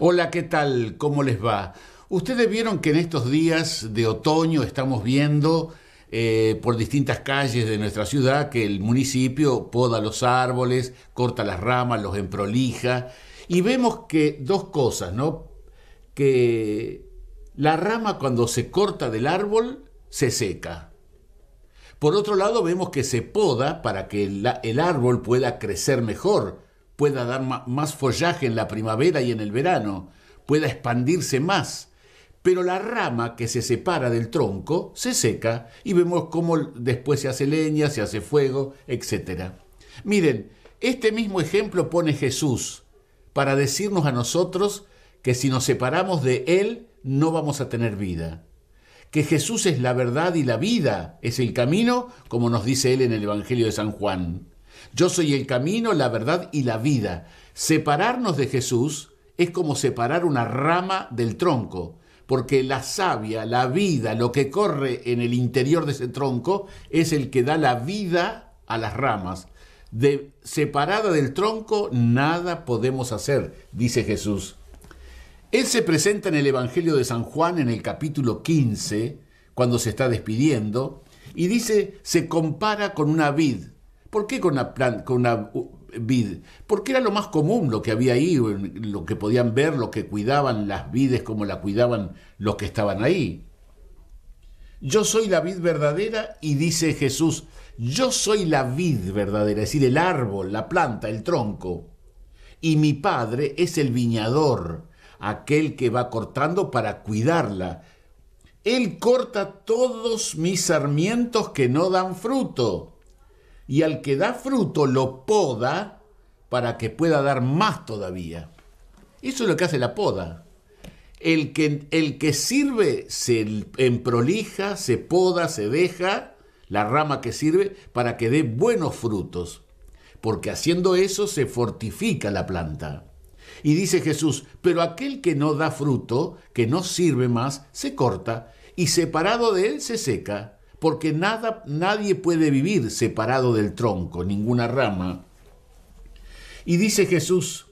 Hola, ¿qué tal? ¿Cómo les va? Ustedes vieron que en estos días de otoño estamos viendo eh, por distintas calles de nuestra ciudad que el municipio poda los árboles, corta las ramas, los emprolija y vemos que dos cosas, ¿no? Que la rama cuando se corta del árbol se seca. Por otro lado vemos que se poda para que el árbol pueda crecer mejor pueda dar más follaje en la primavera y en el verano, pueda expandirse más. Pero la rama que se separa del tronco se seca y vemos cómo después se hace leña, se hace fuego, etc. Miren, este mismo ejemplo pone Jesús para decirnos a nosotros que si nos separamos de Él no vamos a tener vida. Que Jesús es la verdad y la vida, es el camino, como nos dice Él en el Evangelio de San Juan. Yo soy el camino, la verdad y la vida. Separarnos de Jesús es como separar una rama del tronco, porque la savia, la vida, lo que corre en el interior de ese tronco es el que da la vida a las ramas. De, separada del tronco nada podemos hacer, dice Jesús. Él se presenta en el Evangelio de San Juan en el capítulo 15, cuando se está despidiendo, y dice, se compara con una vid ¿Por qué con una, vid? Porque era lo más común, lo que había ahí, lo que podían ver, lo que cuidaban las vides, como la cuidaban los que estaban ahí. Yo soy la vid verdadera y dice Jesús, yo soy la vid verdadera, es decir, el árbol, la planta, el tronco. Y mi padre es el viñador, aquel que va cortando para cuidarla. Él corta todos mis sarmientos que no dan fruto y al que da fruto lo poda para que pueda dar más todavía. Eso es lo que hace la poda. El que, el que sirve se emprolija, se poda, se deja la rama que sirve para que dé buenos frutos, porque haciendo eso se fortifica la planta. Y dice Jesús, pero aquel que no da fruto, que no sirve más, se corta, y separado de él se seca porque nada, nadie puede vivir separado del tronco, ninguna rama. Y dice Jesús,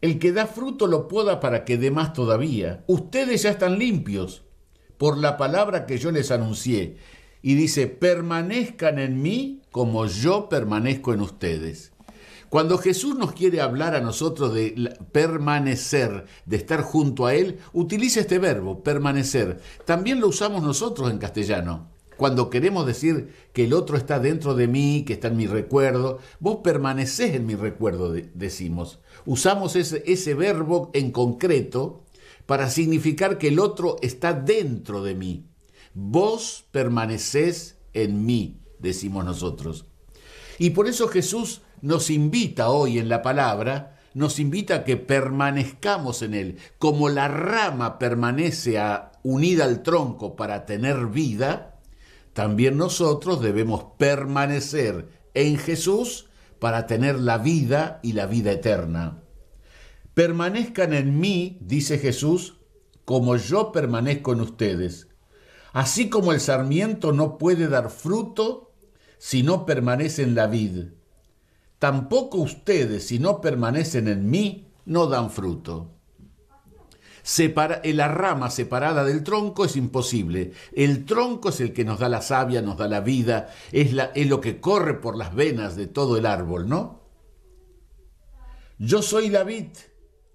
el que da fruto lo pueda para que dé más todavía. Ustedes ya están limpios por la palabra que yo les anuncié. Y dice, permanezcan en mí como yo permanezco en ustedes. Cuando Jesús nos quiere hablar a nosotros de permanecer, de estar junto a Él, utiliza este verbo, permanecer. También lo usamos nosotros en castellano. Cuando queremos decir que el otro está dentro de mí, que está en mi recuerdo, vos permaneces en mi recuerdo, decimos. Usamos ese, verbo en concreto para significar que el otro está dentro de mí. Vos permanecés en mí, decimos nosotros. Y por eso Jesús nos invita hoy en la palabra, nos invita a que permanezcamos en Él. Como la rama permanece unida al tronco para tener vida, también nosotros debemos permanecer en Jesús para tener la vida y la vida eterna. Permanezcan en mí, dice Jesús, como yo permanezco en ustedes. Así como el sarmiento no puede dar fruto si no permanece en la vid, Tampoco ustedes, si no permanecen en mí, no dan fruto. la rama separada del tronco es imposible. El tronco es el que nos da la savia, nos da la vida, es, lo que corre por las venas de todo el árbol, ¿no? Yo soy la vid,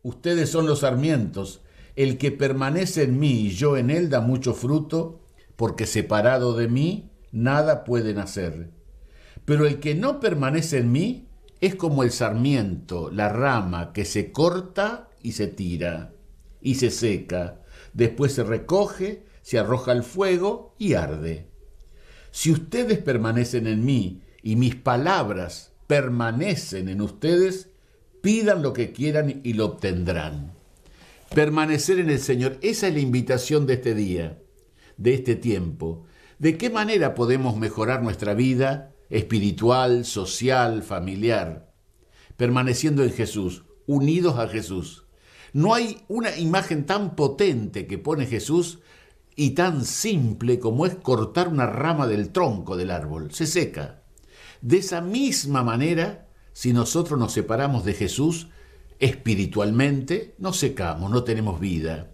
ustedes son los sarmientos. El que permanece en mí y yo en él da mucho fruto, porque separado de mí nada pueden hacer. Pero el que no permanece en mí es como el sarmiento, la rama que se corta y se tira y se seca. Después se recoge, se arroja al fuego y arde. Si ustedes permanecen en mí y mis palabras permanecen en ustedes, pidan lo que quieran y lo obtendrán. Permanecer en el Señor, esa es la invitación de este día, de este tiempo. ¿De qué manera podemos mejorar nuestra vida, espiritual, social, familiar, permaneciendo en Jesús, unidos a Jesús. No hay una imagen tan potente que pone Jesús y tan simple como es cortar una rama del tronco del árbol, se seca. De esa misma manera, si nosotros nos separamos de Jesús espiritualmente, nos secamos, no tenemos vida.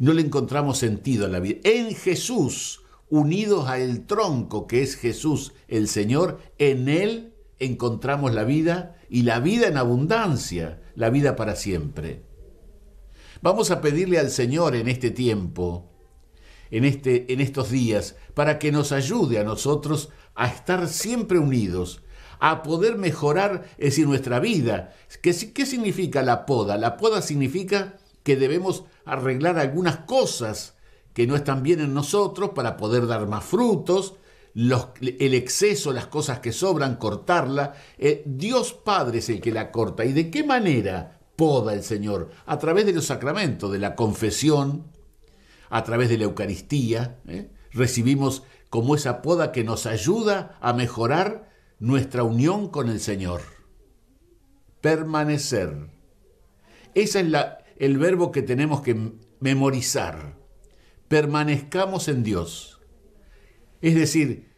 No le encontramos sentido a la vida. En Jesús unidos a el tronco que es Jesús el Señor, en Él encontramos la vida y la vida en abundancia, la vida para siempre. Vamos a pedirle al Señor en este tiempo, en, este, en estos días, para que nos ayude a nosotros a estar siempre unidos, a poder mejorar, nuestra vida. ¿Qué, qué significa la poda? La poda significa que debemos arreglar algunas cosas que no están bien en nosotros para poder dar más frutos, el exceso, las cosas que sobran, cortarla. Eh, Dios Padre es el que la corta. ¿Y de qué manera poda el Señor? A través de los sacramentos, de la confesión, a través de la Eucaristía. ¿eh? Recibimos como esa poda que nos ayuda a mejorar nuestra unión con el Señor. Permanecer. Ese es la, el verbo que tenemos que memorizar permanezcamos en Dios. Es decir,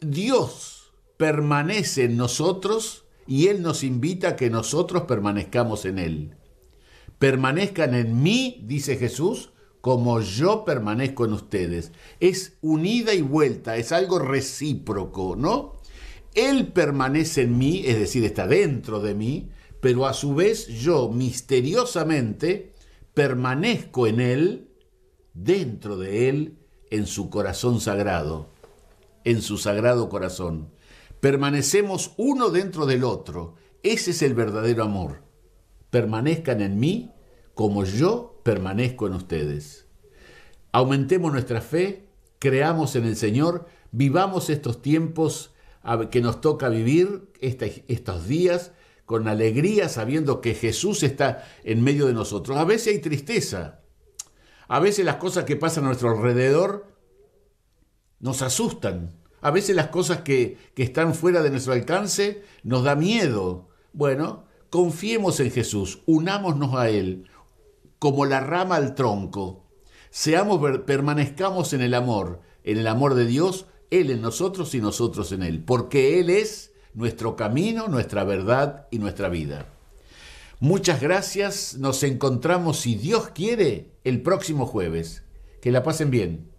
Dios permanece en nosotros y Él nos invita a que nosotros permanezcamos en Él. Permanezcan en mí, dice Jesús, como yo permanezco en ustedes. Es unida y vuelta, es algo recíproco, ¿no? Él permanece en mí, es decir, está dentro de mí, pero a su vez yo misteriosamente permanezco en Él dentro de él en su corazón sagrado, en su sagrado corazón. Permanecemos uno dentro del otro. Ese es el verdadero amor. Permanezcan en mí como yo permanezco en ustedes. Aumentemos nuestra fe, creamos en el Señor, vivamos estos tiempos que nos toca vivir, estos días, con alegría, sabiendo que Jesús está en medio de nosotros. A veces hay tristeza, a veces las cosas que pasan a nuestro alrededor nos asustan. A veces las cosas que, que están fuera de nuestro alcance nos da miedo. Bueno, confiemos en Jesús, unámonos a Él, como la rama al tronco. Seamos, permanezcamos en el amor, en el amor de Dios, Él en nosotros y nosotros en Él, porque Él es nuestro camino, nuestra verdad y nuestra vida. Muchas gracias. Nos encontramos, si Dios quiere, el próximo jueves. Que la pasen bien.